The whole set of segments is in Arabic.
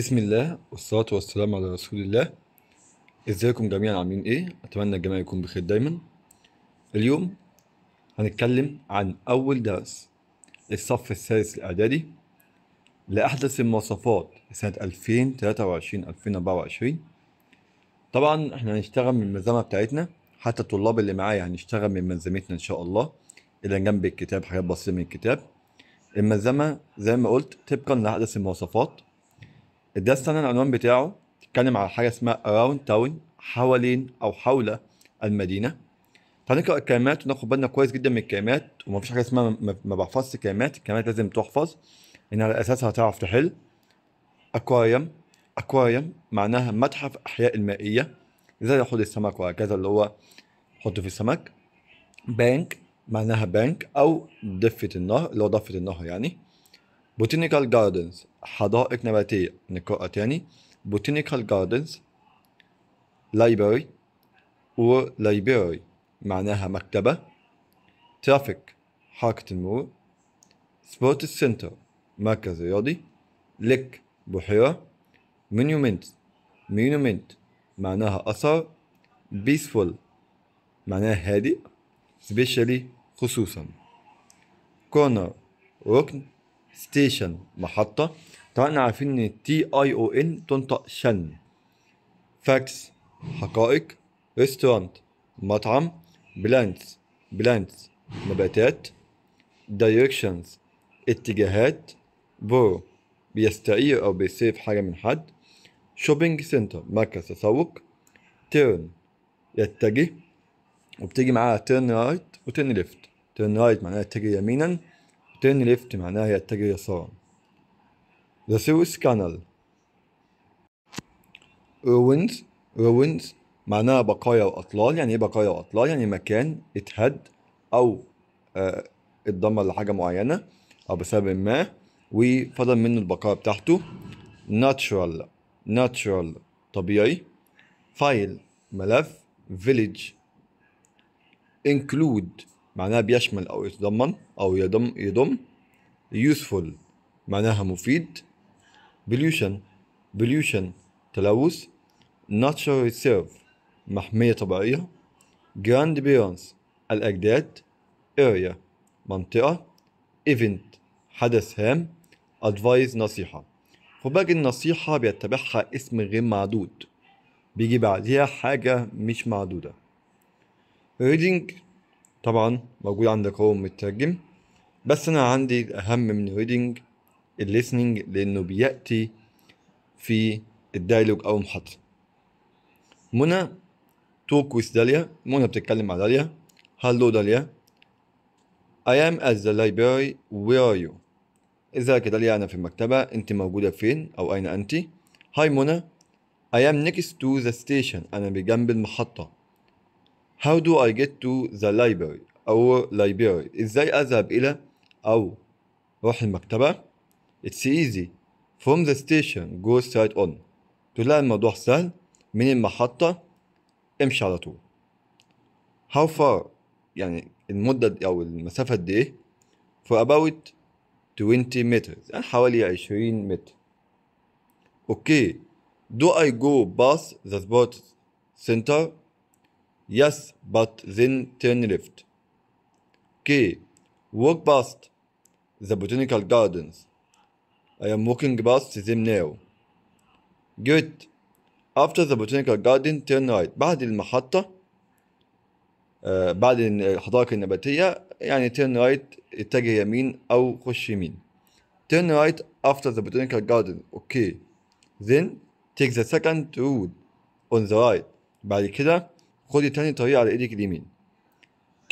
بسم الله والصلاة والسلام على رسول الله ازيكم جميعا عاملين ايه؟ اتمنى الجميع يكون بخير دايما اليوم هنتكلم عن اول درس الصف الثالث الاعدادي لاحدث المواصفات سنة 2023 2024 طبعا احنا هنشتغل من المنظمة بتاعتنا حتى الطلاب اللي معايا هنشتغل من منظمتنا ان شاء الله اللي جنب الكتاب حاجات بسيطة من الكتاب المنظمة زي ما قلت طبقا لاحدث المواصفات ده السنه العنوان بتاعه بيتكلم على حاجه اسمها اراوند تاون حوالين او حول المدينه فنقرا الكلمات وناخد بالنا كويس جدا من الكلمات ومفيش حاجه اسمها ما بحفظش كلمات الكلمات لازم تحفظ لان على اساسها هتعرف تحل اكواريوم اكواريوم معناها متحف احياء المائيه زي حوض السمك وهكذا اللي هو حطه في السمك بانك معناها بانك او ضفه النهر اللي هو ضفه النهر يعني بوتينيكال جاردنز حدائق نباتية نقرأها تاني بوتينيكال جاردنز و ولايبراري معناها مكتبة ترافيك حركة المرور سبورت سنتر مركز رياضي لك بحيرة مونيومنت مونيومنت معناها أثر بيسفول معناها هادئ سبيشالي خصوصا كورنر ركن ستيشن محطة طبعا احنا عارفين ان تي اي او ان تنطق شن فاكس حقائق ريستورانت مطعم بلانس بلانس نباتات دايركشنز اتجاهات برو بيستعير او بيسيف حاجة من حد شوبينج سنتر مركز تسوق تيرن يتجه وبتيجي معاها تيرن رايت وتيرن ليفت تيرن رايت معناها اتجه يمينا turn left معناها يتجه يسار The Suez Canal ruins ruins معناها بقايا وأطلال يعني إيه بقايا وأطلال يعني مكان اتهد أو آه اتدمر لحاجة معينة أو بسبب ما وفضل منه البقايا بتاعته natural natural طبيعي فايل ملف village include معناها بيشمل أو يتضمن أو يضم يضم useful معناها مفيد pollution pollution تلوث natural reserve محمية طبيعية grand الأجداد area منطقة event حدث هام advice نصيحة فباقي النصيحة بيتبعها اسم غير معدود بيجي بعديها حاجة مش معدودة reading طبعا موجود عندك هو مترجم بس انا عندي الاهم من ريدنج الليسننج لانه بياتي في الدايلوج او المحطه منى توك ويز داليا منى بتتكلم مع داليا هالو داليا I am at the library where are you ازيك يا داليا انا في المكتبه انت موجوده فين او اين انت هاي منى I am next to the station أنا بجنب المحطة How do I get to the library أو library إزاي أذهب إلى أو روح المكتبة It's easy From the station go straight on تلاقي الموضوع سهل من المحطة امشي على طول How far يعني المدة أو المسافة قد إيه For about 20 meters يعني حوالي 20 متر أوكي Do I go past the sports center Yes, but then turn left. K. Walk past the botanical gardens. I am walking past them now. Good. After the botanical garden, turn right. بعد المحطة بعد الحدائق النباتية يعني turn right اتجه يمين أو خش يمين. Turn right after the botanical garden. Okay. Then take the second road on the right. بعد كده خدي تاني طريقة على ايدك اليمين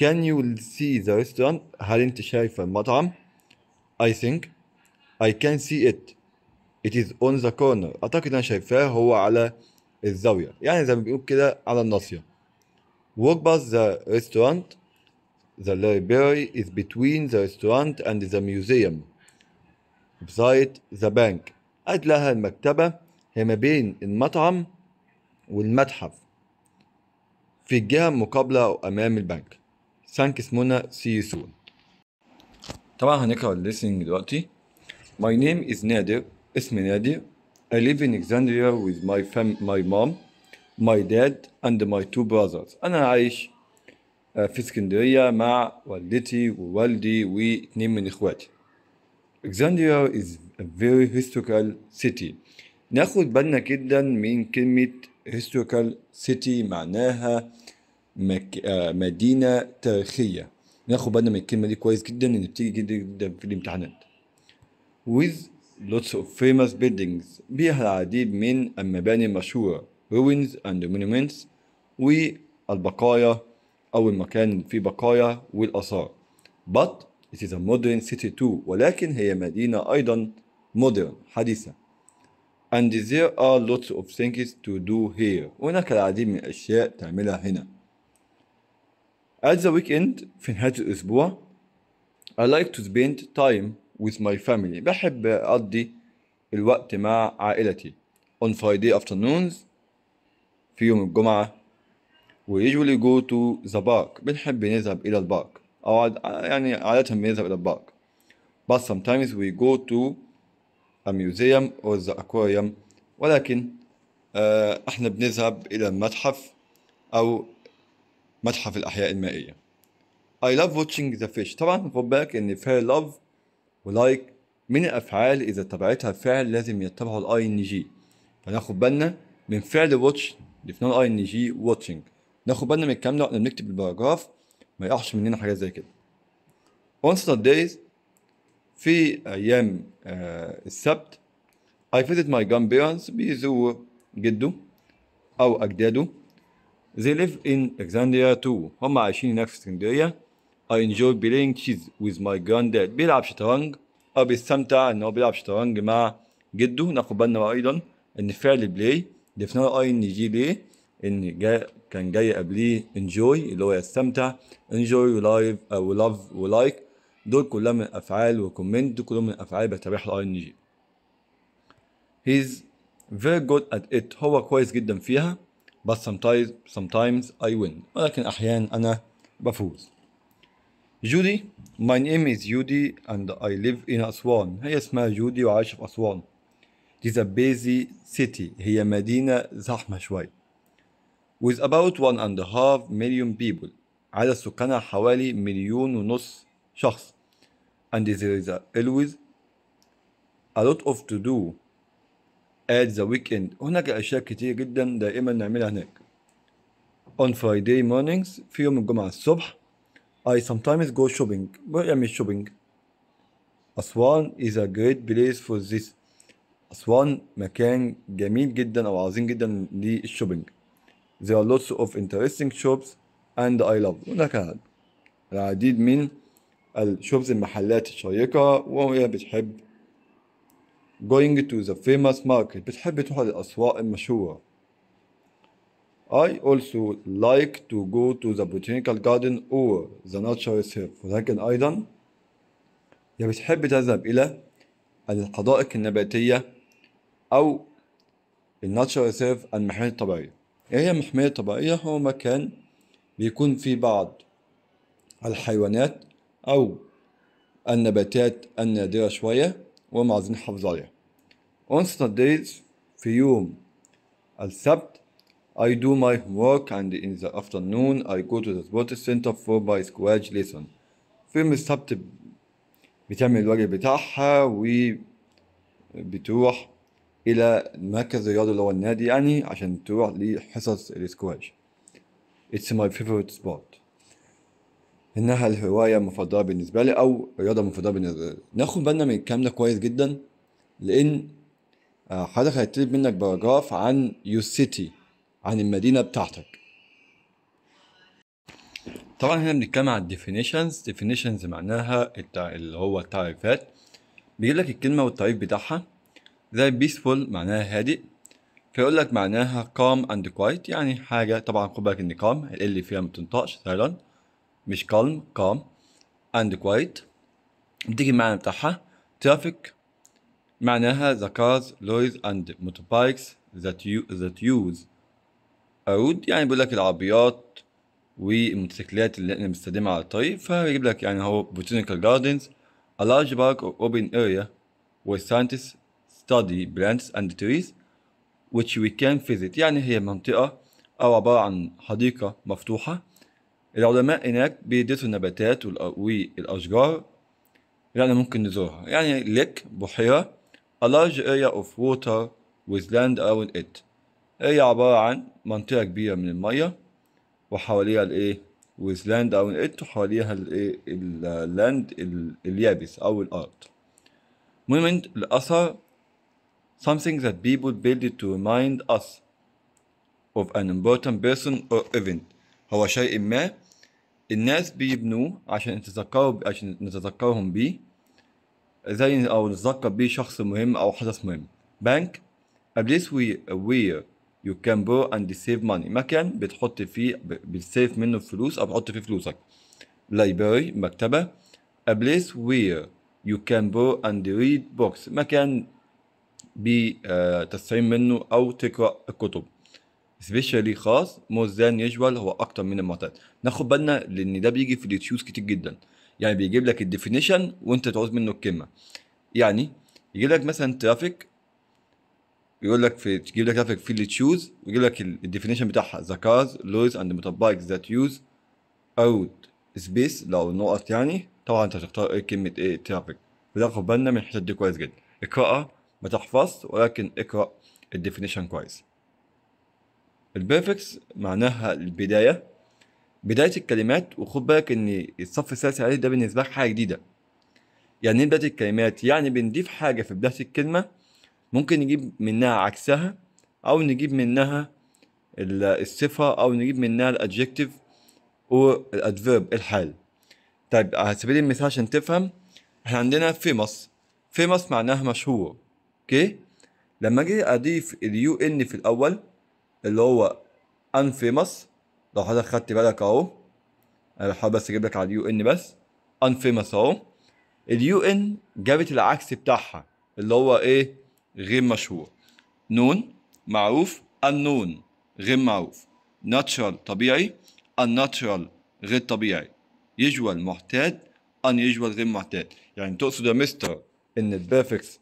Can you see the restaurant هل انت شايفة المطعم I think I can see it It is on the corner اعتقد انا شايفاه هو على الزاوية يعني زي ما بيقول كده على الناصية Walk past the restaurant The library is between the restaurant and the museum beside the bank هتلاقيها المكتبة هي ما بين المطعم والمتحف في الجهة المقابلة أو أمام البنك ثانكس منى سي يو سون طبعا هنقرا الليسنج دلوقتي My name is نادر اسمي نادر I live in Alexandria with my fam my mom my dad and my two brothers أنا عايش آه، في اسكندرية مع والدتي ووالدي واتنين من إخواتي Alexandria is a very historical city ناخد بالنا جدا من كلمة هيستوريكال سيتي معناها مك... آه، مدينه تاريخيه ناخد بالنا من الكلمه دي كويس جدا ان بتيجي جدا جدا في الامتحانات with lots of famous buildings بها العديد من المباني المشهوره ruins and monuments والبقايا او المكان فيه بقايا والاثار but it is a modern city too ولكن هي مدينه ايضا modern حديثه and there are lots of things to do here هناك العديد من الأشياء تعملها هنا At the weekend في نهاية الأسبوع I like to spend time with my family بحب أقضي الوقت مع عائلتي On Friday afternoons في يوم الجمعة we usually go to the park بنحب نذهب إلى البارك أو يعني عادة بنذهب إلى البارك but sometimes we go to a museum or the aquarium ولكن آه، احنا بنذهب الى المتحف او متحف الاحياء المائيه I love watching the fish طبعا خد بالك ان fair love ولايك من الافعال اذا تبعتها فعل لازم يتبعه الاي ان جي فناخد بالنا من فعل watch اللي في نوع الاي ان جي watching ناخد بالنا من الكلام ده واحنا بنكتب الباراجراف ما يقعش مننا حاجات زي كده Once the days في ايام آه، السبت I visit my grandparents بيزوروا جده او اجداده They live in Alexandria too. هم عايشين هناك في اسكندرية. I enjoy playing chess with my granddad. بيلعب شطرنج أو بيستمتع إن هو بيلعب شطرنج مع جده. ناخد بالنا أيضا إن فعل بلاي ضفنا أي إن جي ليه إن جا كان جاي قبليه enjoy اللي هو يستمتع enjoy و لايف أو love like دول كلها من افعال وكومنت دول كلهم من افعال بتابعها الاي ان جي هيز very good at it هو كويس جدا فيها بس sometimes sometimes I win ولكن احيانا انا بفوز جودي my name is Judy and I live in أسوان هي اسمها جودي وعايشة في أسوان دي is بيزي سيتي هي مدينة زحمة شوية with about one and a half million people عدد سكانها حوالي مليون ونص شخص and there is always a lot of to do at the weekend هناك أشياء كتير جدا دائما نعملها هناك on Friday mornings في يوم الجمعة الصبح I sometimes go shopping بعمل shopping أسوان is a great place for this أسوان مكان جميل جدا أو عظيم جدا للشوبينج there are lots of interesting shops and I love هناك العديد من الشوبز المحلات الشيقة وهي بتحب going to the famous market بتحب تروح الأسواق المشهورة I also like to go to the botanical garden or the nature reserve ولكن أيضا هي بتحب تذهب إلى الحدائق النباتية أو الناتشر ريسيرف المحمية الطبيعية إيه هي المحمية الطبيعية هو مكان بيكون فيه بعض الحيوانات أو النباتات النادرة شوية وهم عايزين يحافظوا عليها. On Saturdays في يوم السبت I do my homework and in the afternoon I go to the sports center for my squash lesson. في يوم السبت بتعمل الواجب بتاعها وبتروح إلى مركز الرياضي اللي هو النادي يعني عشان تروح لحصص الاسكواش It's my favorite sport. انها الهوايه المفضله بالنسبه لي او الرياضه المفضله بالنسبه لي ناخد بالنا من الكلام ده كويس جدا لان آه، حضرتك هيطلب منك باراجراف عن يو سيتي عن المدينه بتاعتك طبعا هنا بنتكلم عن الديفينيشنز ديفينيشنز معناها التع... اللي هو التعريفات بيجيب لك الكلمه والتعريف بتاعها زي بيسفول معناها هادئ فيقول لك معناها calm and quiet يعني حاجه طبعا خد بالك ان calm اللي فيها ما بتنطقش سايلنت مش calm calm and quiet بتيجي المعنى بتاعها traffic معناها the cars lorries and motorbikes that, you, that use road يعني بيقول لك العربيات والموتوسيكلات اللي احنا بنستخدمها على الطريق فبيجيب لك يعني هو botanical gardens a large park or open area where scientists study plants and trees which we can visit يعني هي منطقة أو عبارة عن حديقة مفتوحة العلماء هناك بيدرسوا النباتات والاشجار اللي يعني ممكن نزورها يعني لك بحيره a large area of water with land around it هي عبارة عن منطقة كبيرة من المية وحواليها الايه with land around it وحواليها الايه اللاند اليابس أو الأرض monument الأثر something that people build to remind us of an important person or event هو شيء ما الناس بيبنوه عشان نتذكره عشان نتذكرهم بيه زي او نتذكر بيه شخص مهم او حدث مهم بنك a place where, where you can borrow and save money مكان بتحط فيه بتسيف منه فلوس او بتحط فيه فلوسك library مكتبة a place where you can borrow and read books مكان بتستعين آه، منه او تقرا الكتب سبيشالي خاص مور ذان يوجوال هو اكتر من المعتاد ناخد بالنا لان ده بيجي في اليوتيوز كتير جدا يعني بيجيب لك الديفينيشن وانت تعوز منه الكلمه يعني يجيب لك مثلا ترافيك يقول لك في تجيب لك ترافيك في اليوتيوز ويجيب لك الديفينيشن بتاعها ذا كارز لويز اند موتور ذات يوز اوت سبيس لو نقط يعني طبعا انت هتختار ايه كلمه ايه ترافيك ناخد بالنا من الحته دي كويس جدا اقراها ما تحفظ ولكن اقرا الديفينيشن كويس البيرفكس معناها البدايه بدايه الكلمات وخد بالك ان الصف الثالث عليه ده بالنسبه لك حاجه جديده يعني ايه بدايه الكلمات يعني بنضيف حاجه في بدايه الكلمه ممكن نجيب منها عكسها او نجيب منها الصفه او نجيب منها الادجكتيف الأدفيرب الحال طيب على سبيل المثال عشان تفهم احنا عندنا فيموس فيموس معناها مشهور اوكي لما اجي اضيف اليو ان في الاول اللي هو انفيمس لو حضرتك خدت بالك اهو انا بحاول بس اجيب لك على اليو ان بس انفيمس اهو اليو ان جابت العكس بتاعها اللي هو ايه غير مشهور نون معروف النون غير معروف ناتشرال طبيعي الناتشرال غير طبيعي يجوال معتاد ان يجوال غير معتاد يعني تقصد يا مستر ان البريفكس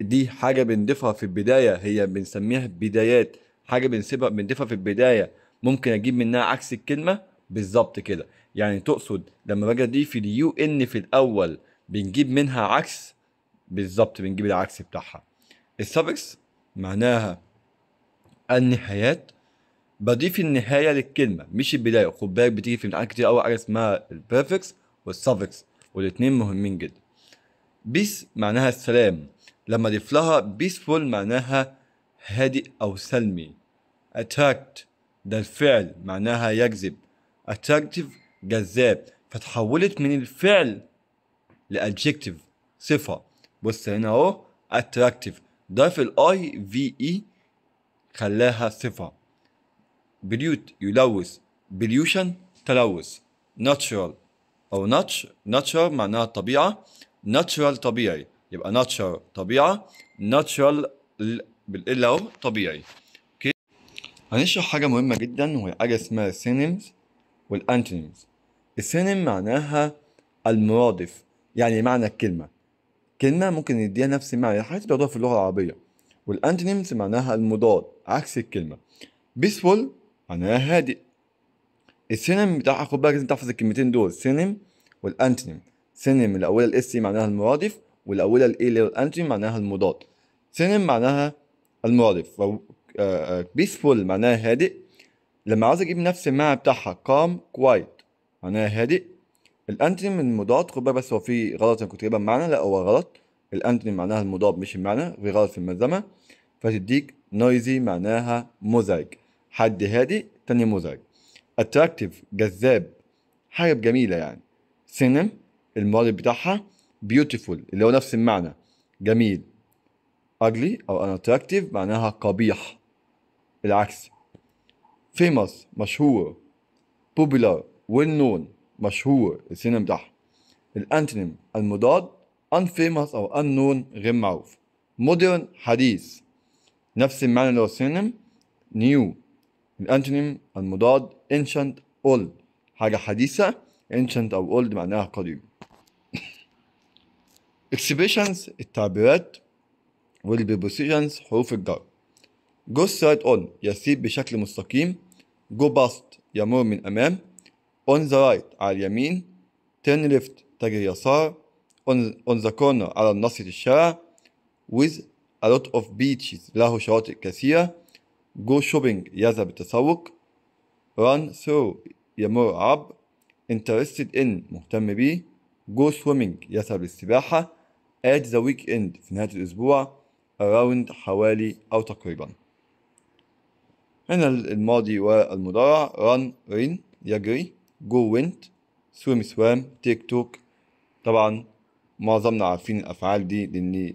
دي حاجه بنضيفها في البدايه هي بنسميها بدايات حاجه بنسيبها بنضيفها في البدايه ممكن اجيب منها عكس الكلمه بالظبط كده يعني تقصد لما باجي اضيف اليو ان في الاول بنجيب منها عكس بالظبط بنجيب العكس بتاعها السفكس معناها النهايات بضيف النهايه للكلمه مش البدايه خد بالك بتيجي في امتحانات كتير قوي حاجه اسمها البرفكس والسفكس والاتنين مهمين جدا بيس معناها السلام لما اضيف لها بيسفول معناها هادئ أو سلمي attract ده الفعل معناها يجذب attractive جذاب فتحولت من الفعل لادجكتيف صفة بص هنا اهو attractive ضاف I V E خلاها صفة بليوت يلوث بليوشن تلوث natural او ناتش ناتشر معناها طبيعة natural طبيعي يبقى ناتشر طبيعة natural لو طبيعي اوكي هنشرح حاجه مهمه جدا وهي حاجه اسمها السينيمز والانتونيمز السينيم معناها المرادف يعني معنى الكلمه كلمه ممكن يديها نفس المعنى حاجات اللي بياخدوها في اللغه العربيه والانتونيمز معناها المضاد عكس الكلمه بيسفول معناها هادئ السينم بتاعها خد بالك لازم تحفظ الكلمتين دول سينم والانتونيم سينم الاولى الاس معناها المرادف والاولى الاي اللي هي الانتونيم معناها المضاد سينم معناها المعرف بيسفول آه، آه، معناها هادئ لما عاوز اجيب نفس المعنى بتاعها كام كوايت معناها هادئ الانتونيم المضاد خد بالك بس هو في غلط انا كنت جايبها بمعنى لا هو غلط الانتونيم معناها المضاد مش المعنى في غلط في المنظمة فتديك نويزي معناها مزعج حد هادئ تاني مزعج اتراكتيف جذاب حاجه جميله يعني سينم المعرف بتاعها بيوتيفول اللي هو نفس المعنى جميل ugly أو unattractive معناها قبيح العكس famous مشهور popular well known مشهور السينم بتاعها الانتنم المضاد unfamous أو unknown غير معروف modern حديث نفس المعنى اللي هو new الانتنم المضاد ancient old حاجة حديثة ancient أو old معناها قديم exhibitions التعبيرات will be positions حروف الجر go straight on يسير بشكل مستقيم go past يمر من أمام on the right على اليمين turn left تجري يسار on, on the corner على ناصية الشارع with a lot of beaches له شواطئ كثيرة go shopping يذهب التسوق run through يمر عب interested in مهتم به go swimming يذهب للسباحة at the weekend في نهاية الأسبوع around حوالي أو تقريبا هنا الماضي والمضارع run رين يجري go went swim swam take took طبعا معظمنا عارفين الأفعال دي لأن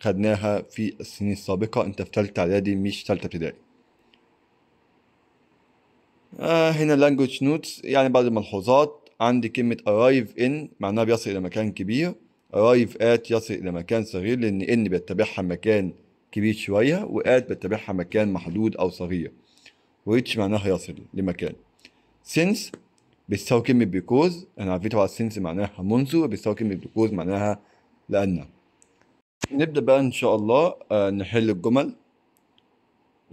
خدناها في السنين السابقة أنت في تالتة إعدادي مش تالتة ابتدائي آه هنا language notes يعني بعض الملحوظات عندي كلمة arrive in معناها بيصل إلى مكان كبير ارايف ات يصل الى مكان صغير لان ان بتبعها مكان كبير شويه وات بتبعها مكان محدود او صغير وريتش معناها يصل لمكان سينس بيستوي كلمة بيكوز أنا عارفين طبعا سينس معناها منذ بيستوي كلمة بيكوز معناها لأن نبدأ بقى إن شاء الله آه، نحل الجمل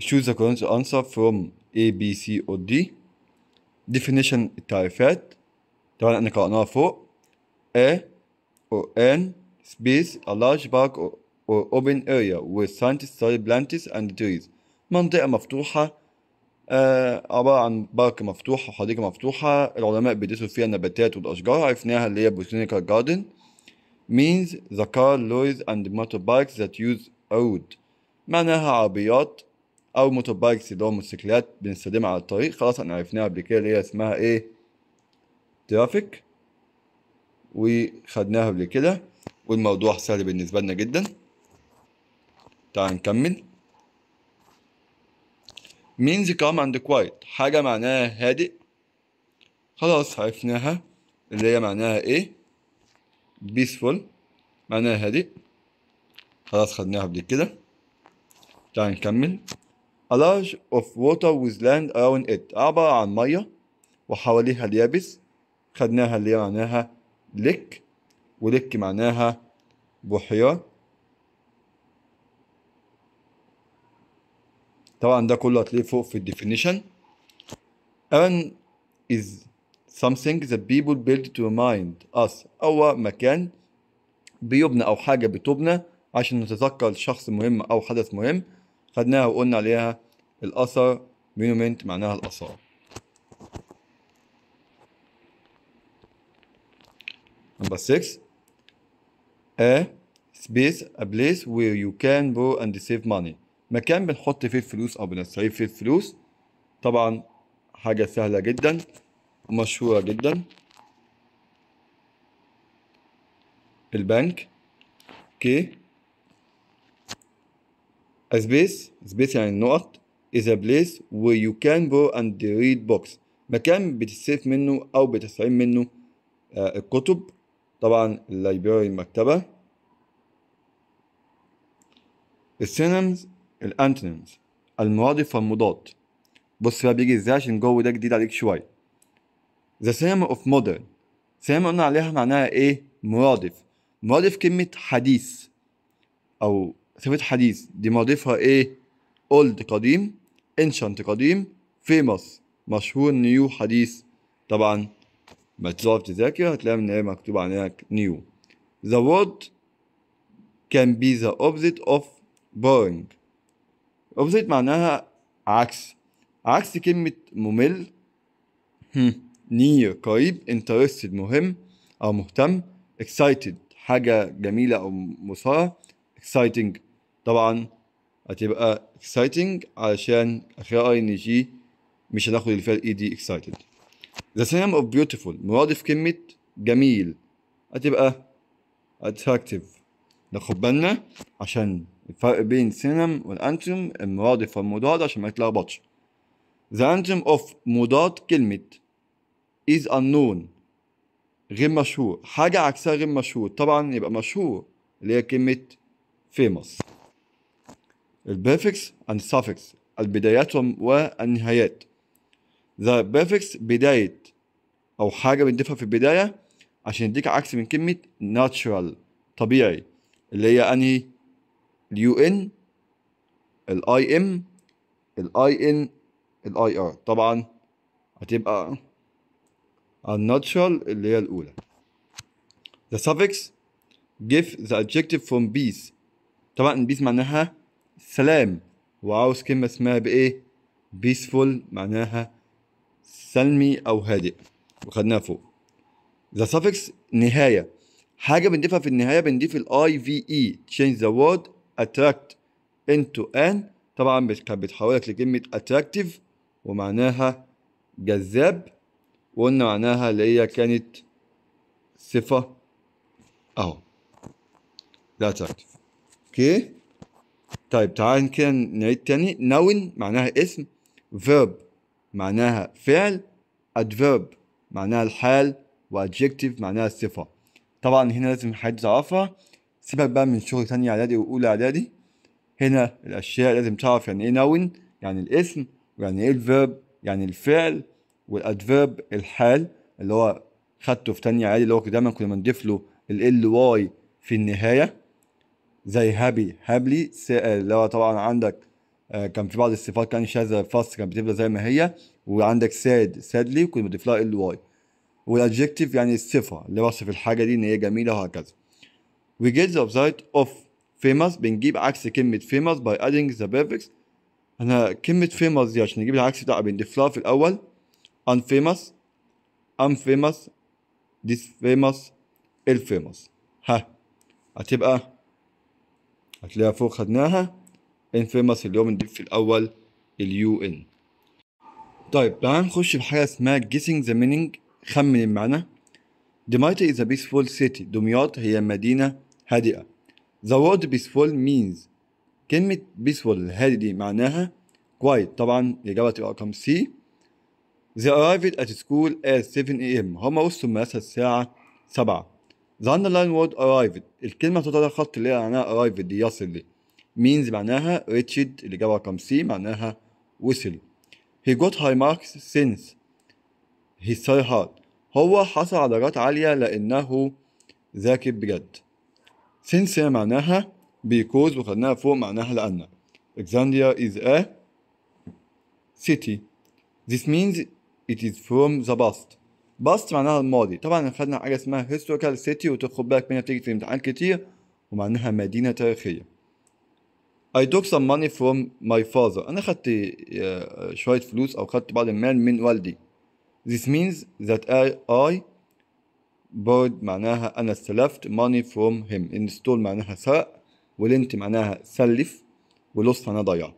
choose the correct answer from A B C أو D definition التعريفات طبعا انا قرأناها فوق A ان space, a large park or open area where scientists study plants and trees. منطقة مفتوحة آه عبارة عن بارك مفتوح وحديقة مفتوحة العلماء بيدرسوا فيها النباتات والأشجار عرفناها اللي هي بوتانيكال جاردن means the car, lorries and motorbikes that use road معناها عربيات أو motorbikes اللي هو موتوسيكلات بنستخدمها على الطريق خلاص احنا عرفناها قبل كده اللي هي اسمها ايه ترافيك وخدناها قبل كده والموضوع سهل بالنسبة لنا جدا تعال نكمل means calm and quiet حاجة معناها هادئ خلاص عرفناها اللي هي معناها ايه peaceful معناها هادئ خلاص خدناها قبل كده تعال نكمل A large of water with land around it عبارة عن مية وحواليها اليابس خدناها اللي معناها لك ولك معناها بحيرة طبعا ده كله هتلاقيه فوق في الديفينيشن أن is something that people build to remind us أو مكان بيبنى او حاجه بتبنى عشان نتذكر شخص مهم او حدث مهم خدناها وقلنا عليها الاثر مونومنت معناها الاثار Number six, a space a place where you can go and save money. مكان بنحط فيه الفلوس أو بنستعيد فيه الفلوس. طبعا حاجة سهلة جدا ومشهورة جدا. البنك. اوكي. A space space يعني النقط is a place where you can go and read books. مكان بتستلف منه أو بتستعين منه آه، الكتب طبعا اللايبراري المكتبة السينمز الانتنمز المرادف والمضاد بص بقى بيجي ازاي عشان الجو ده جديد عليك شوية ذا سينما اوف مودرن سينما قلنا عليها معناها ايه مرادف مرادف كلمة حديث أو صفة حديث دي مرادفها إيه؟ أولد قديم انشنت قديم فيموس مشهور نيو حديث طبعا ما تقعد تذاكر هتلاقي من هي مكتوب عليها نيو The word can be the opposite of boring opposite معناها عكس عكس كلمة ممل نير hmm، قريب interested مهم أو مهتم excited حاجة جميلة أو مثارة exciting طبعا هتبقى exciting علشان أخيرا ان جي مش هناخد اللي فيها الاي دي e excited ذا سينما اوف بيوتيفول مرادف كلمه جميل هتبقى اتراكتيف ناخد بالنا عشان الفرق بين سينم والانتم المرادف والمضاد عشان ما يتلخبطش ذا انتم اوف مضاد كلمه is unknown غير مشهور حاجة عكسها غير مشهور طبعا يبقى مشهور اللي هي كلمة famous البريفكس and suffix البدايات والنهايات ذا بريفكس بداية أو حاجة بنضيفها في البداية عشان يديك عكس من كلمة natural طبيعي اللي هي أنهي اليو إن الأي إم الأي إن الأي آر طبعا هتبقى الناتشرال اللي هي الأولى The suffix give the adjective from peace طبعا peace معناها سلام وعاوز كلمة اسمها بإيه peaceful معناها سلمي أو هادئ وخدناها فوق ذا suffix نهاية حاجة بنضيفها في النهاية بنضيف الاي في اي e. change the word attract into ان طبعا بتحولك لكلمة attractive ومعناها جذاب وقلنا معناها اللي هي كانت صفة اهو ذا attractive اوكي طيب تعال كده نعيد تاني نون معناها اسم verb معناها فعل adverb معناها الحال و adjective معناها الصفة طبعا هنا لازم حد تعرفها سيبك بقى من شغل تانية إعدادي وأولى إعدادي هنا الأشياء لازم تعرف يعني إيه نون يعني الاسم ويعني إيه verb يعني الفعل والادفيرب الحال اللي هو خدته في تانية عادي اللي هو دايما كنا بنضيف له ال واي في النهاية زي هابي هابلي اللي هو طبعا عندك آه، كان في بعض الصفات كان شاذة فاست كانت بتبقى زي ما هي وعندك ساد سادلي كنت بضيف لها ال واي والادجكتيف يعني الصفة اللي وصف الحاجة دي إن هي جميلة وهكذا we get the upside of famous بنجيب عكس كلمة famous by adding the prefix أنا كلمة famous دي عشان نجيب العكس بتاعها بنضيف لها في الأول unfamous unfamous this famous الفيموس ها هتبقى هتلاقيها فوق خدناها انفيماس اليوم نجيب في الاول اليو ان طيب تعال نخش في حاجه اسمها guessing the meaning خمن المعنى دمياط is a peaceful city دمياط هي مدينه هادئه the word peaceful means كلمة peaceful الهادي دي معناها quiet طبعا الإجابة تبقى رقم C They arrived at school at 7 a.m. هما وصلوا المدرسة الساعة 7 The underline word arrived الكلمة تطلع خط اللي هي معناها arrived دي يصل دي means معناها reached جابها رقم C معناها وصل he got high marks since he studied hard هو حصل على درجات عالية لأنه ذاكر بجد since معناها because وخدناها فوق معناها لأن Alexandria is a city this means it is from the past past معناها الماضي طبعا خدنا حاجة اسمها historical city وتاخد بالك منها بتيجي في الامتحان كتير ومعناها مدينة تاريخية I took some money from my father. I had أنا أخذت شوية فلوس أو أخذت بعض المال من والدي. This means that I, I borrowed معناها I استلفت money from him. Install معناها سرق ولنت معناها سلف ولص أنا ضيع.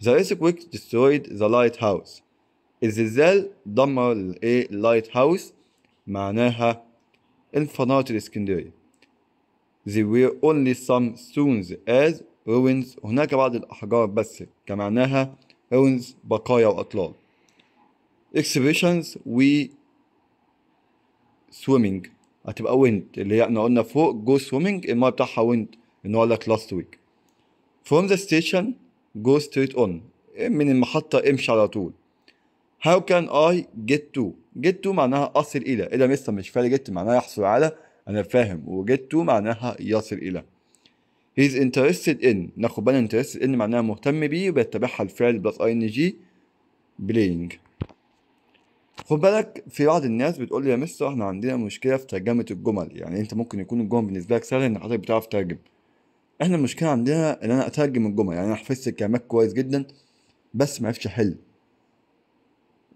The earthquake destroyed the lighthouse. الزلزال دمر a lighthouse معناها الفنادق الإسكندرية. There were only some stones as روينز هناك بعض الأحجار بس كمعناها روينز بقايا وأطلال اكسبريشنز و سويمنج هتبقى ويند اللي هي احنا قلنا فوق جو سويمنج المايه بتاعها ويند اللي هو لك لاست ويك فروم ذا ستيشن جو ستريت اون من المحطة امشي على طول هاو كان اي جيت تو جيت تو معناها اصل الى اذا لسه مش فارق جيت معناها يحصل على انا فاهم وجيت تو معناها يصل الى هيز انترستد ان ناخد بالنا انترستد ان معناها مهتم بيه وبيتبعها الفعل بلس اي ان جي بلاينج خد بالك في بعض الناس بتقول لي يا مستر احنا عندنا مشكله في ترجمه الجمل يعني انت ممكن يكون الجمل بالنسبه لك سهله ان حضرتك بتعرف تترجم احنا المشكله عندنا ان انا اترجم الجمل يعني انا حفظت الكلمات كويس جدا بس ما احل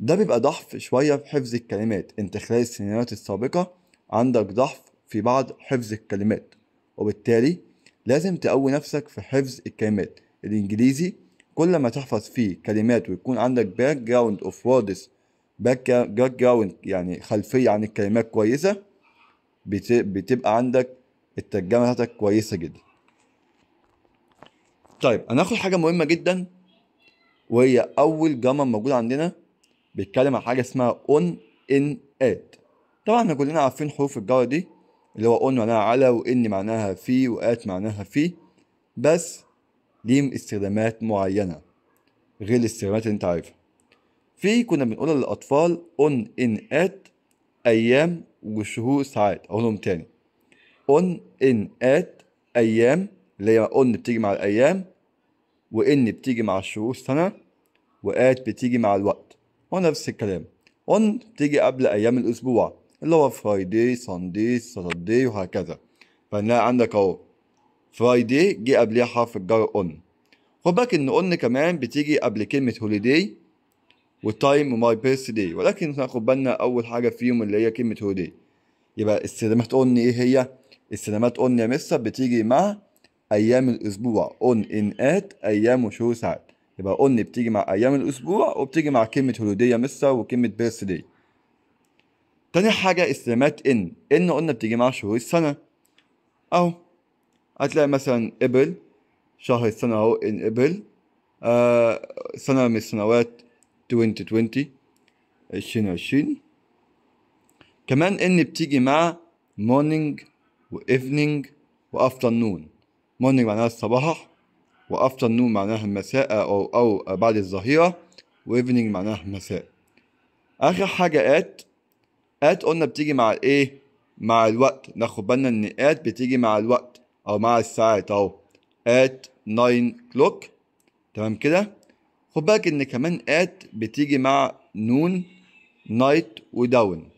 ده بيبقى ضعف شويه في حفظ الكلمات انت خلال السيناريوهات السابقه عندك ضعف في بعض حفظ الكلمات وبالتالي لازم تقوي نفسك في حفظ الكلمات الإنجليزي كل ما تحفظ فيه كلمات ويكون عندك باك جراوند أوف ووردز باك جراوند يعني خلفية عن الكلمات كويسة بتبقى عندك الترجمة بتاعتك كويسة جدا طيب انا اخد حاجة مهمة جدا وهي أول جمل موجود عندنا بيتكلم عن حاجة اسمها اون ان اد طبعا احنا كلنا عارفين حروف الجار دي اللي هو اون معناها على وان معناها في وات معناها في بس ليهم استخدامات معينه غير الاستخدامات اللي انت عارفها في كنا بنقولها للاطفال اون ان ات ايام وشهور ساعات اقولهم تاني اون ان ات ايام اللي هي اون بتيجي مع الايام وان بتيجي مع الشهور سنه وات بتيجي مع الوقت هو نفس الكلام اون بتيجي قبل ايام الاسبوع اللي هو فرايداي سانداي ساترداي وهكذا فهنلاقي عندك اهو فرايداي جه قبلها حرف الجر اون خد بالك ان اون كمان بتيجي قبل كلمه هوليداي والتايم وماي بيرث داي ولكن ناخد بالنا اول حاجه فيهم اللي هي كلمه هوليداي يبقى استخدامات اون ايه هي استخدامات اون يا مستر بتيجي مع ايام الاسبوع اون ان ات ايام وشهور ساعات يبقى اون بتيجي مع ايام الاسبوع وبتيجي مع كلمه هوليداي يا مستر وكلمه بيرث داي تاني حاجة استلامات ان ان قلنا بتيجي مع شهور السنة اهو هتلاقي مثلا ابل شهر السنة اهو ان ابل آه سنة من السنوات 2020 عشرين كمان ان بتيجي مع morning و evening و afternoon morning معناها الصباح و afternoon معناها المساء او او بعد الظهيرة و evening معناها المساء اخر حاجة ات النقاط قلنا بتيجي مع الايه مع الوقت ناخد بالنا ان ات بتيجي مع الوقت او مع الساعات اهو ات 9 كلوك تمام كده خد بالك ان كمان ات بتيجي مع نون نايت وداون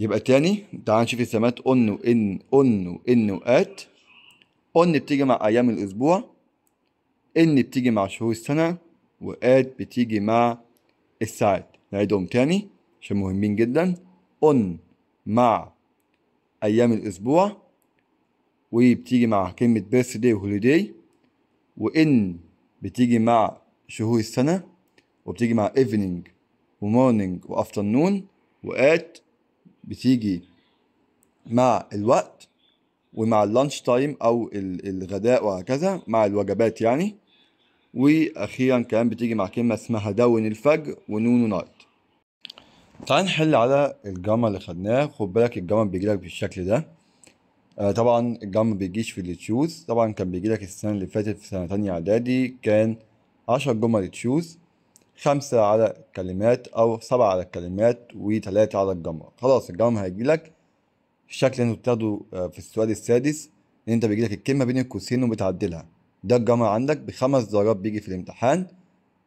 يبقى تاني تعال نشوف السمات اون وان اون وان وات اون بتيجي مع ايام الاسبوع ان بتيجي مع شهور السنه وات بتيجي مع الساعات نعيدهم تاني عشان مهمين جدا اون مع ايام الاسبوع وبتيجي مع كلمة بيرث داي وهوليداي وان بتيجي مع شهور السنة وبتيجي مع ايفنينج ومورنينج وافترنون وات بتيجي مع الوقت ومع اللانش تايم او الغداء وهكذا مع الوجبات يعني واخيرا كمان بتيجي مع كلمه اسمها دون الفجر ونون نايت تعال نحل على الجاما اللي خدناه خد بالك الجاما بيجي لك بالشكل ده آه طبعا الجاما بيجيش في التشوز طبعا كان بيجي لك السنه اللي فاتت في سنه تانية اعدادي كان عشر جمل تشوز خمسة على الكلمات أو سبعة على الكلمات وتلاتة على الجمع خلاص الجمع هيجيلك الشكل اللي انت بتاخده آه، في السؤال السادس ان انت بيجيلك الكلمة بين القوسين وبتعدلها ده الجمع عندك بخمس درجات بيجي في الامتحان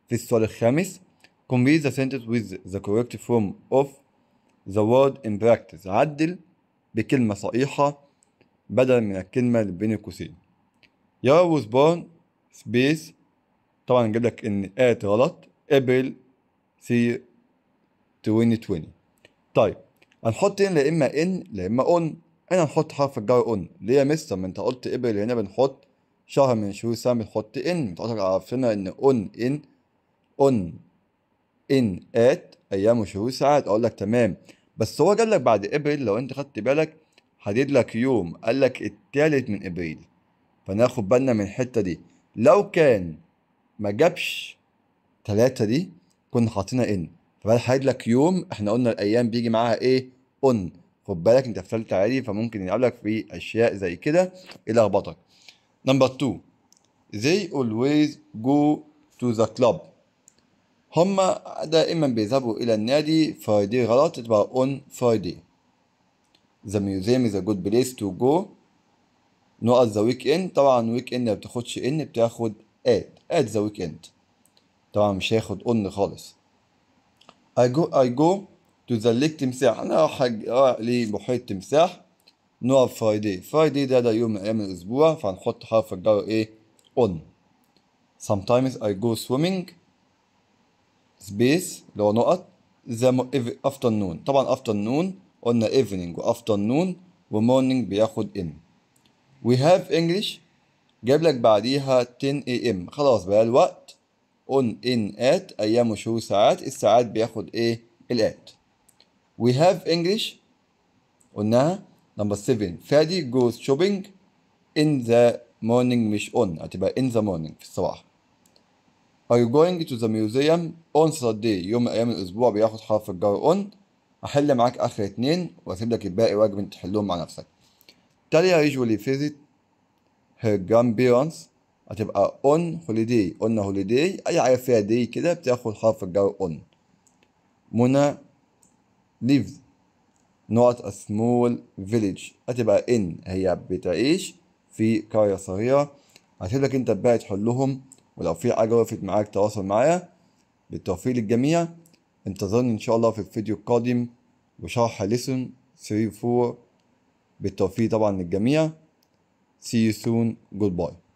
في السؤال الخامس Complete the sentence with the correct form of the word in practice عدل بكلمة صحيحة بدل من الكلمة اللي بين القوسين يا was born space طبعا جاب لك ان ات آية غلط ابريل سي 2020 طيب هنحط هنا يا اما ان يا اما اون انا هنحط حرف الجر اون ليه يا مستر ما انت قلت ابريل هنا بنحط شهر من شهور سنه بنحط ان انت عرفنا ان اون ان اون ان ات ايام وشهور ساعات اقول لك تمام بس هو قال لك بعد ابريل لو انت خدت بالك حدد لك يوم قال لك الثالث من ابريل فناخد بالنا من الحته دي لو كان ما جابش ثلاثة دي كنا حاطينها ان فبقى حدد لك يوم احنا قلنا الايام بيجي معاها ايه اون خد بالك انت في ثالثه عادي فممكن لك في اشياء زي كده يلخبطك إيه نمبر 2 they always go to the club هما دائما بيذهبوا إلى النادي فايدي غلط تبقى on فايدي The museum is a good place to go نقط ذا ويك اند طبعا ويك اند ما بتاخدش ان بتاخد اد اد ذا ويك اند طبعا مش هياخد اون خالص I go I go to the lake تمساح انا رايح آه، لمحيط تمساح نوع فايدي فايدي ده ده يوم من ايام الاسبوع فهنحط حرف الجر ايه on sometimes I go swimming سبيس اللي هو نقط ذا افتر نون طبعا افتر نون قلنا ايفنينج وافتر نون ومورنينج بياخد ان وي هاف انجلش جايب لك بعديها 10 اي ام خلاص بقى الوقت اون ان ات ايام وشو ساعات الساعات بياخد ايه الات وي هاف انجلش قلناها نمبر 7 فادي جوز شوبينج ان ذا مورنينج مش اون هتبقى ان ذا مورنينج في الصباح Are you going to the museum on Saturday يوم من أيام الأسبوع بياخد حرف الجر on أحل معاك آخر اتنين وأسيب لك الباقي واجب أنت تحلهم مع نفسك. تاليا usually visit her grandparents هتبقى on holiday on holiday أي حاجة فيها day كده بتاخد حرف الجر on. منى lives not a small village هتبقى in هي بتعيش في قرية صغيرة هسيب لك أنت الباقي تحلهم ولو في حاجة وقفت معاك تواصل معايا بالتوفيق للجميع انتظرني ان شاء الله في الفيديو القادم وشرح لسن 3 4 بالتوفيق طبعا للجميع see you soon goodbye